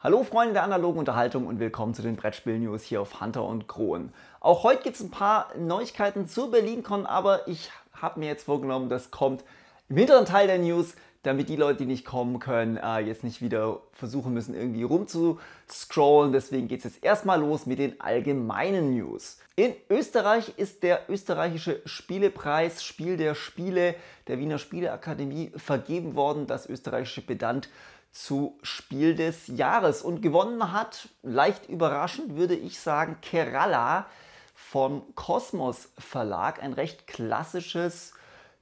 Hallo Freunde der analogen Unterhaltung und willkommen zu den Brettspiel-News hier auf Hunter und Krohn. Auch heute gibt es ein paar Neuigkeiten zur BerlinCon, aber ich habe mir jetzt vorgenommen, das kommt im hinteren Teil der News, damit die Leute, die nicht kommen können, äh, jetzt nicht wieder versuchen müssen, irgendwie rumzuscrollen. Deswegen geht es jetzt erstmal los mit den allgemeinen News. In Österreich ist der österreichische Spielepreis Spiel der Spiele der Wiener Spieleakademie vergeben worden. Das österreichische Pedant zu Spiel des Jahres. Und gewonnen hat, leicht überraschend würde ich sagen, Kerala vom Kosmos Verlag. Ein recht klassisches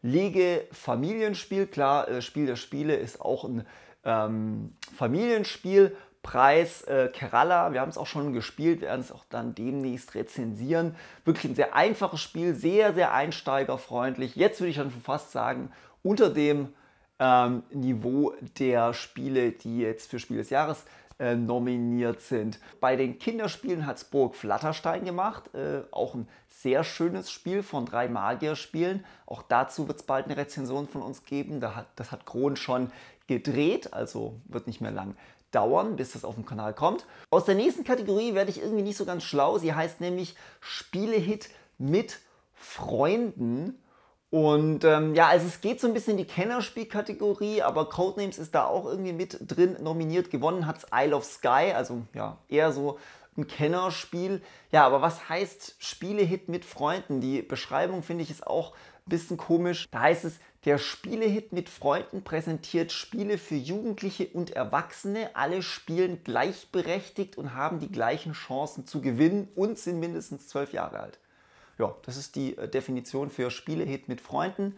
Lege-Familienspiel. Klar, äh, Spiel der Spiele ist auch ein ähm, Familienspiel. Preis äh, Kerala, wir haben es auch schon gespielt, werden es auch dann demnächst rezensieren. Wirklich ein sehr einfaches Spiel, sehr, sehr einsteigerfreundlich. Jetzt würde ich dann fast sagen, unter dem ähm, Niveau der Spiele, die jetzt für Spiel des Jahres äh, nominiert sind. Bei den Kinderspielen hat es Burg Flatterstein gemacht. Äh, auch ein sehr schönes Spiel von drei Magierspielen. Auch dazu wird es bald eine Rezension von uns geben. Da hat, das hat Kron schon gedreht, also wird nicht mehr lang dauern, bis das auf dem Kanal kommt. Aus der nächsten Kategorie werde ich irgendwie nicht so ganz schlau. Sie heißt nämlich Spielehit mit Freunden. Und ähm, ja, also es geht so ein bisschen in die Kennerspielkategorie, aber Codenames ist da auch irgendwie mit drin nominiert. Gewonnen hat es Isle of Sky, also ja, eher so ein Kennerspiel. Ja, aber was heißt Spielehit mit Freunden? Die Beschreibung finde ich ist auch ein bisschen komisch. Da heißt es, der Spielehit mit Freunden präsentiert Spiele für Jugendliche und Erwachsene. Alle spielen gleichberechtigt und haben die gleichen Chancen zu gewinnen und sind mindestens zwölf Jahre alt ja, das ist die äh, Definition für Spielehit mit Freunden.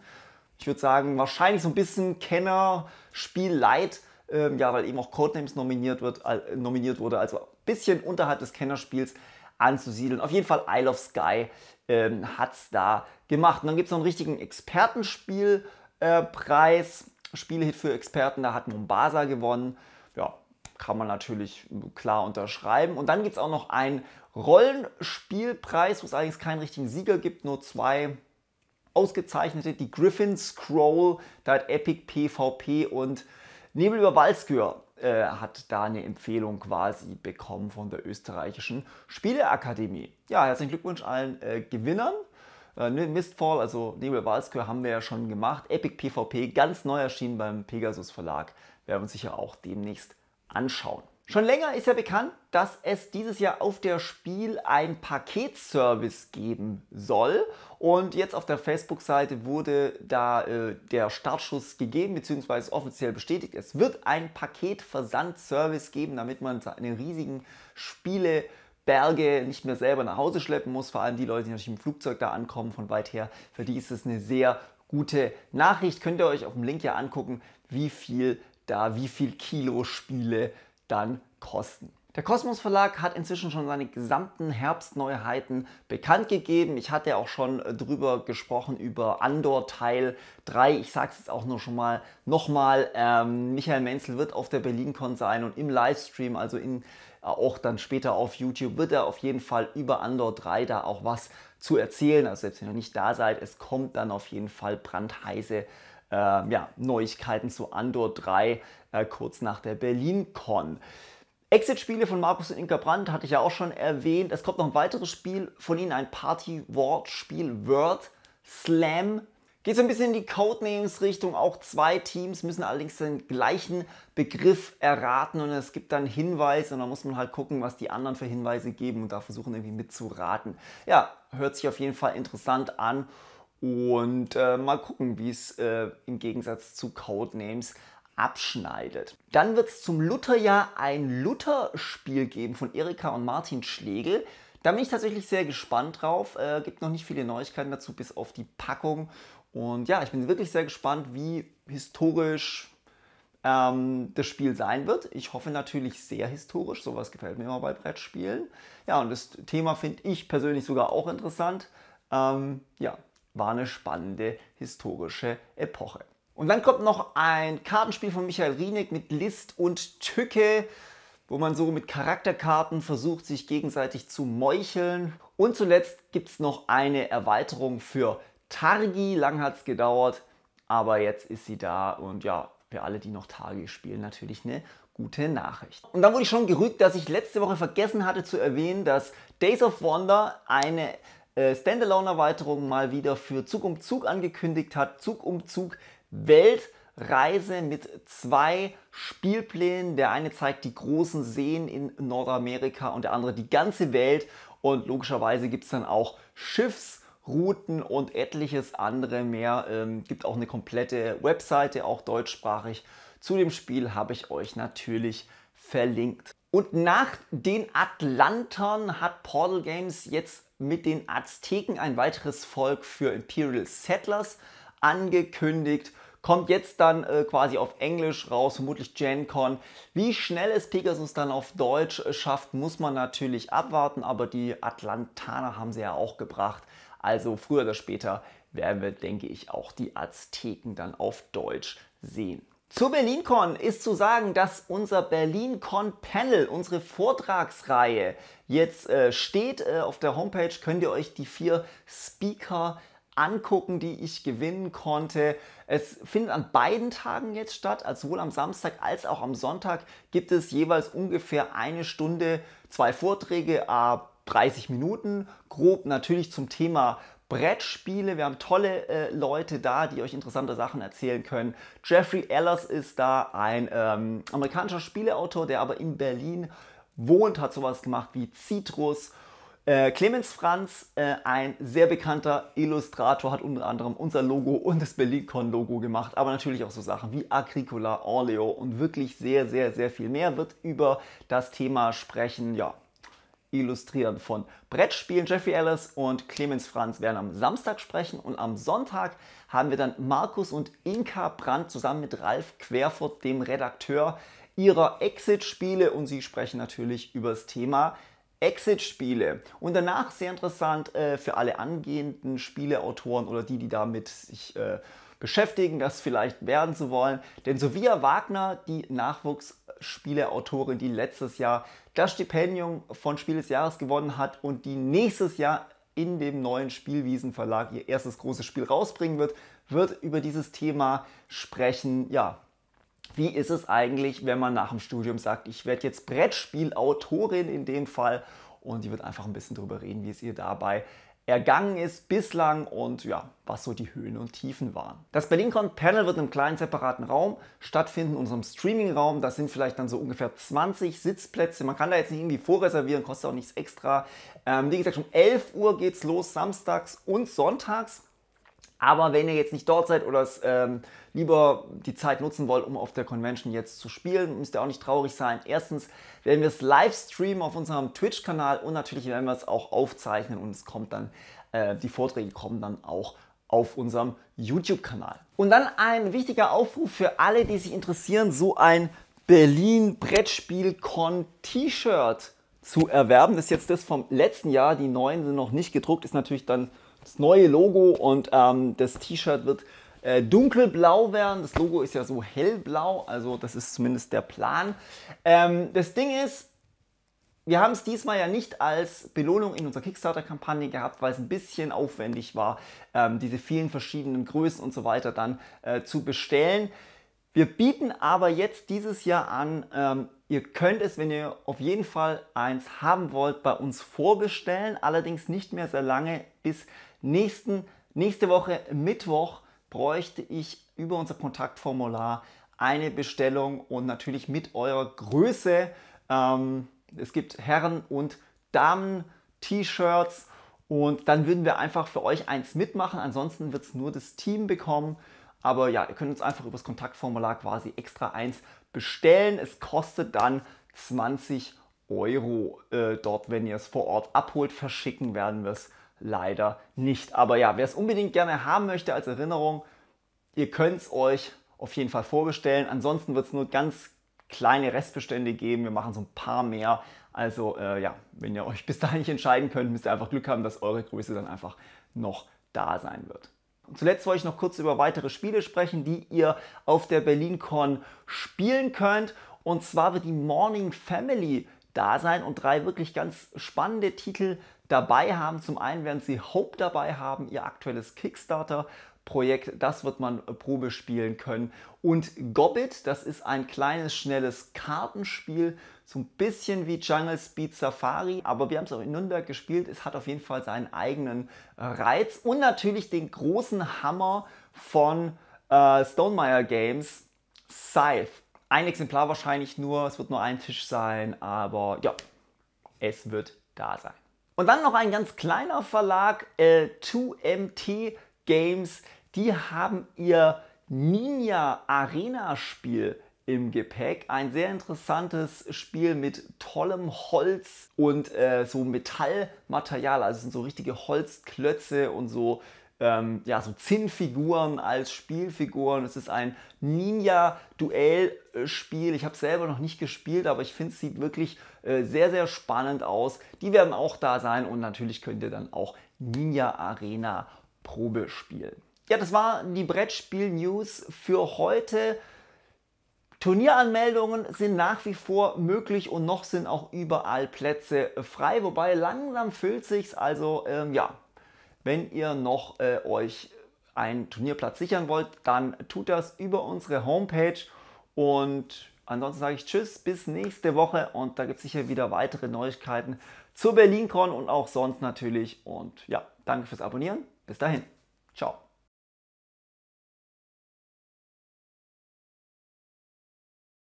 Ich würde sagen, wahrscheinlich so ein bisschen Kenner, Spielleid, ähm, ja, weil eben auch Codenames nominiert, wird, äh, nominiert wurde, also ein bisschen unterhalb des Kennerspiels anzusiedeln. Auf jeden Fall Isle of Sky ähm, hat es da gemacht. Und dann gibt es noch einen richtigen Expertenspielpreis, äh, Spielehit für Experten, da hat Mombasa gewonnen. Ja, kann man natürlich klar unterschreiben. Und dann gibt es auch noch einen Rollenspielpreis, wo es allerdings keinen richtigen Sieger gibt, nur zwei ausgezeichnete, die Griffin Scroll, da hat Epic PvP und Nebel über Walskür äh, hat da eine Empfehlung quasi bekommen von der österreichischen Spieleakademie. Ja, herzlichen Glückwunsch allen äh, Gewinnern. Äh, ne, Mistfall, also Nebel Walskür haben wir ja schon gemacht. Epic PvP, ganz neu erschienen beim Pegasus Verlag, werden wir uns sicher auch demnächst anschauen. Schon länger ist ja bekannt, dass es dieses Jahr auf der Spiel ein Paketservice geben soll. Und jetzt auf der Facebook-Seite wurde da äh, der Startschuss gegeben, beziehungsweise offiziell bestätigt. Es wird ein Paketversandservice geben, damit man seine riesigen Spiele Berge nicht mehr selber nach Hause schleppen muss. Vor allem die Leute, die natürlich im Flugzeug da ankommen von weit her, für die ist es eine sehr gute Nachricht. Könnt ihr euch auf dem Link ja angucken, wie viel da, wie viel Kilo Spiele dann kosten. Der Kosmos Verlag hat inzwischen schon seine gesamten Herbstneuheiten bekannt gegeben. Ich hatte ja auch schon äh, drüber gesprochen über Andor Teil 3. Ich sage es jetzt auch nur schon mal nochmal. Ähm, Michael Menzel wird auf der BerlinCon sein und im Livestream, also in, äh, auch dann später auf YouTube, wird er auf jeden Fall über Andor 3 da auch was zu erzählen. Also selbst wenn ihr nicht da seid, es kommt dann auf jeden Fall brandheiße äh, ja, Neuigkeiten zu Andor 3 äh, kurz nach der Berlin-Con. Exit-Spiele von Markus und Inka Brandt hatte ich ja auch schon erwähnt. Es kommt noch ein weiteres Spiel von ihnen, ein Party-Wort-Spiel, Word Slam. Geht so ein bisschen in die Codenames-Richtung. Auch zwei Teams müssen allerdings den gleichen Begriff erraten und es gibt dann Hinweise und dann muss man halt gucken, was die anderen für Hinweise geben und da versuchen irgendwie mitzuraten. Ja, hört sich auf jeden Fall interessant an und äh, mal gucken, wie es äh, im Gegensatz zu Codenames abschneidet. Dann wird es zum Lutherjahr ein Luther-Spiel geben von Erika und Martin Schlegel. Da bin ich tatsächlich sehr gespannt drauf. Äh, gibt noch nicht viele Neuigkeiten dazu, bis auf die Packung. Und ja, ich bin wirklich sehr gespannt, wie historisch ähm, das Spiel sein wird. Ich hoffe natürlich sehr historisch. Sowas gefällt mir immer bei Brettspielen. Ja, und das Thema finde ich persönlich sogar auch interessant. Ähm, ja, war eine spannende historische Epoche. Und dann kommt noch ein Kartenspiel von Michael Rienig mit List und Tücke, wo man so mit Charakterkarten versucht, sich gegenseitig zu meucheln. Und zuletzt gibt es noch eine Erweiterung für Targi. Lang hat es gedauert, aber jetzt ist sie da und ja, für alle, die noch Targi spielen, natürlich eine gute Nachricht. Und dann wurde ich schon gerügt, dass ich letzte Woche vergessen hatte zu erwähnen, dass Days of Wonder eine äh, Standalone-Erweiterung mal wieder für Zug um Zug angekündigt hat. Zug um Zug Weltreise mit zwei Spielplänen. Der eine zeigt die großen Seen in Nordamerika und der andere die ganze Welt. Und logischerweise gibt es dann auch Schiffsrouten und etliches andere mehr. Ähm, gibt auch eine komplette Webseite, auch deutschsprachig. Zu dem Spiel habe ich euch natürlich verlinkt. Und nach den Atlantern hat Portal Games jetzt mit den Azteken ein weiteres Volk für Imperial Settlers angekündigt. Kommt jetzt dann äh, quasi auf Englisch raus, vermutlich GenCon. Wie schnell es Pegasus dann auf Deutsch äh, schafft, muss man natürlich abwarten, aber die Atlantaner haben sie ja auch gebracht. Also früher oder später werden wir, denke ich, auch die Azteken dann auf Deutsch sehen. Zur BerlinCon ist zu sagen, dass unser BerlinCon-Panel, unsere Vortragsreihe jetzt äh, steht. Äh, auf der Homepage könnt ihr euch die vier Speaker angucken, die ich gewinnen konnte. Es findet an beiden Tagen jetzt statt, also sowohl am Samstag als auch am Sonntag gibt es jeweils ungefähr eine Stunde, zwei Vorträge, ab 30 Minuten, grob natürlich zum Thema Brettspiele, wir haben tolle äh, Leute da, die euch interessante Sachen erzählen können. Jeffrey Ellers ist da, ein ähm, amerikanischer Spieleautor, der aber in Berlin wohnt, hat sowas gemacht wie Citrus. Äh, Clemens Franz, äh, ein sehr bekannter Illustrator, hat unter anderem unser Logo und das BerlinCon-Logo gemacht, aber natürlich auch so Sachen wie Agricola, Orleo und wirklich sehr, sehr, sehr viel mehr. Wird über das Thema sprechen, ja, Illustrieren von Brettspielen. Jeffrey Ellis und Clemens Franz werden am Samstag sprechen und am Sonntag haben wir dann Markus und Inka Brandt zusammen mit Ralf Querfurt, dem Redakteur ihrer Exit-Spiele und sie sprechen natürlich über das Thema Exit-Spiele. Und danach sehr interessant äh, für alle angehenden Spieleautoren oder die, die damit sich äh, beschäftigen, das vielleicht werden zu wollen. Denn Sophia Wagner, die Nachwuchsspieleautorin, die letztes Jahr das Stipendium von Spiel des Jahres gewonnen hat und die nächstes Jahr in dem neuen Spielwiesenverlag ihr erstes großes Spiel rausbringen wird, wird über dieses Thema sprechen. Ja, wie ist es eigentlich, wenn man nach dem Studium sagt, ich werde jetzt Brettspielautorin in dem Fall und die wird einfach ein bisschen darüber reden, wie es ihr dabei ergangen ist bislang und ja, was so die Höhen und Tiefen waren. Das BerlinCon-Panel wird in einem kleinen separaten Raum stattfinden, in unserem Streaming-Raum. Das sind vielleicht dann so ungefähr 20 Sitzplätze. Man kann da jetzt nicht irgendwie vorreservieren, kostet auch nichts extra. Ähm, wie gesagt, um 11 Uhr geht es los, samstags und sonntags. Aber wenn ihr jetzt nicht dort seid oder es ähm, lieber die Zeit nutzen wollt, um auf der Convention jetzt zu spielen, müsst ihr auch nicht traurig sein. Erstens werden wir es live streamen auf unserem Twitch-Kanal und natürlich werden wir es auch aufzeichnen und es kommt dann, äh, die Vorträge kommen dann auch auf unserem YouTube-Kanal. Und dann ein wichtiger Aufruf für alle, die sich interessieren, so ein Berlin Brettspiel Con T-Shirt zu erwerben. Das ist jetzt das vom letzten Jahr. Die neuen sind noch nicht gedruckt, ist natürlich dann das neue Logo und ähm, das T-Shirt wird äh, dunkelblau werden. Das Logo ist ja so hellblau, also das ist zumindest der Plan. Ähm, das Ding ist, wir haben es diesmal ja nicht als Belohnung in unserer Kickstarter-Kampagne gehabt, weil es ein bisschen aufwendig war, ähm, diese vielen verschiedenen Größen und so weiter dann äh, zu bestellen. Wir bieten aber jetzt dieses Jahr an, ähm, ihr könnt es, wenn ihr auf jeden Fall eins haben wollt, bei uns vorbestellen, allerdings nicht mehr sehr lange, bis Nächsten, nächste Woche Mittwoch bräuchte ich über unser Kontaktformular eine Bestellung und natürlich mit eurer Größe. Ähm, es gibt Herren- und Damen-T-Shirts und dann würden wir einfach für euch eins mitmachen. Ansonsten wird es nur das Team bekommen. Aber ja, ihr könnt uns einfach über das Kontaktformular quasi extra eins bestellen. Es kostet dann 20 Euro äh, dort, wenn ihr es vor Ort abholt. Verschicken werden wir es leider nicht. Aber ja, wer es unbedingt gerne haben möchte als Erinnerung, ihr könnt es euch auf jeden Fall vorbestellen. Ansonsten wird es nur ganz kleine Restbestände geben. Wir machen so ein paar mehr. Also äh, ja, wenn ihr euch bis dahin nicht entscheiden könnt, müsst ihr einfach Glück haben, dass eure Größe dann einfach noch da sein wird. Und zuletzt wollte ich noch kurz über weitere Spiele sprechen, die ihr auf der BerlinCon spielen könnt. Und zwar wird die Morning Family da sein und drei wirklich ganz spannende Titel dabei haben. Zum einen werden sie Hope dabei haben, ihr aktuelles Kickstarter. Projekt, das wird man äh, Probe spielen können. Und Gobbit, das ist ein kleines, schnelles Kartenspiel, so ein bisschen wie Jungle Speed Safari, aber wir haben es auch in Nürnberg gespielt. Es hat auf jeden Fall seinen eigenen äh, Reiz und natürlich den großen Hammer von äh, Stonemeyer Games, Scythe. Ein Exemplar wahrscheinlich nur, es wird nur ein Tisch sein, aber ja, es wird da sein. Und dann noch ein ganz kleiner Verlag, äh, 2MT Games, die haben ihr Ninja Arena Spiel im Gepäck. Ein sehr interessantes Spiel mit tollem Holz und äh, so Metallmaterial. Also sind so richtige Holzklötze und so ähm, ja, so Zinnfiguren als Spielfiguren. Es ist ein ninja duell spiel Ich habe es selber noch nicht gespielt, aber ich finde, es sieht wirklich äh, sehr, sehr spannend aus. Die werden auch da sein und natürlich könnt ihr dann auch Ninja Arena Probe spielen. Ja, das war die Brettspiel-News für heute. Turnieranmeldungen sind nach wie vor möglich und noch sind auch überall Plätze frei, wobei langsam füllt sich's. Also ähm, ja, wenn ihr noch äh, euch einen Turnierplatz sichern wollt, dann tut das über unsere Homepage. Und ansonsten sage ich Tschüss, bis nächste Woche. Und da gibt es sicher wieder weitere Neuigkeiten zur BerlinCon und auch sonst natürlich. Und ja, danke fürs Abonnieren. Bis dahin. Ciao.